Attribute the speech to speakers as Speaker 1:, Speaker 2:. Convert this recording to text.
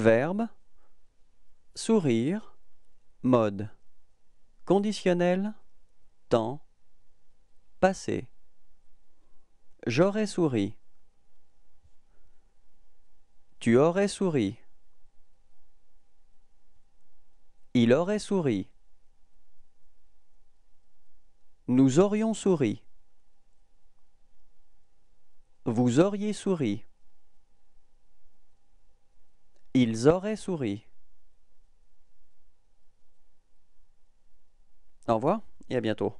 Speaker 1: Verbe Sourire Mode Conditionnel Temps Passé J'aurais souri Tu aurais souri Il aurait souri Nous aurions souri Vous auriez souri ils auraient souri. Au revoir et à bientôt.